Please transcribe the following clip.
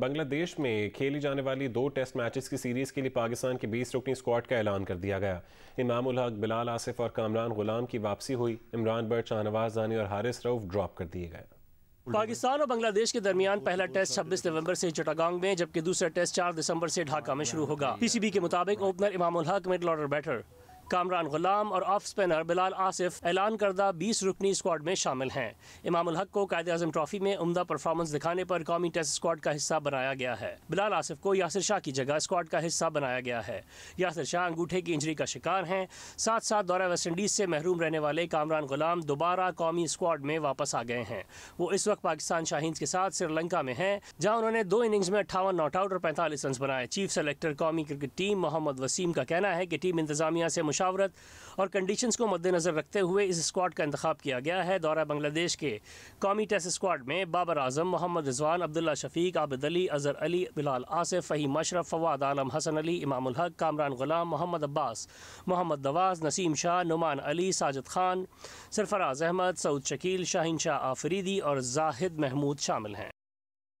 बांग्लादेश में खेली जाने वाली दो टेस्ट मैचेस की सीरीज के लिए पाकिस्तान की 20 रुकनी स्क्वाड का ऐलान कर दिया गया इमाम उलहक बिलाल आसिफ और कामरान गुलाम की वापसी हुई इमरान बट शाहनवाज जानी और हारिस रऊफ ड्रॉप कर दिए गए पाकिस्तान और बांग्लादेश के दरमियान पहला टेस्ट 26 नवंबर से चटागांग में जबकि दूसरा टेस्ट 4 दिसंबर से ढाका में शुरू होगा पीसीबी के मुताबिक opener Imam Haq middle order batter Kamran Ghulam और ऑफ स्पिनर बिलाल आसिफ ऐलान करदा बीस रुकनी स्क्वाड में शामिल हैं इमाम हक को कायद अजम ट्रॉफी में उमदा परफॉर्मेंस दिखाने पर कौमी टेस्ट स्क्वाड का हिस्सा बनाया गया है बिलाल आसिफ को यासिर शाह की जगह स्क्वाड का हिस्सा बनाया गया है यासिर शाह अंगूठे की इंजरी का शिकार हैं साथ साथ दौरा वेस्ट इंडीज से महरूम रहने वाले कामरान गुलाम दोबारा कौमी स्क्वाड में वापस आ गए हैं वो इस वक्त पाकिस्तान शाहिंद के साथ श्रीलंका में हैं जहां उन्होंने दो इनिंग्स में अट्ठावन नॉट आउट और पैंतालीस रन बनाए चीफ सेलेक्टर कौमी क्रिकेट टीम मोहम्मद वसीम का कहना है कि टीम इंतजामिया से मुशा मशावरत और कंडीशंस को मद्देनज़र रखते हुए इस स्क्वाड का इंतखब किया गया है दौरा बांग्लादेश के कौमी टेस्ट स्क्वाड में बाबर आजम मोहम्मद रिजवान अब्दुल्ला शफीक आबिद अली अजहर अली बिलाल आसिफ फ़हीम अशरफ फवाद आलम हसन अली इमाम हक कामरान गुलाम मोहम्मद अब्बास मोहम्मद दवास नसीम शाह नुमान अली साजिद खान सरफराज अहमद सऊद शकील शाहिन शाह आफरीदी और जाहिद महमूद शामिल हैं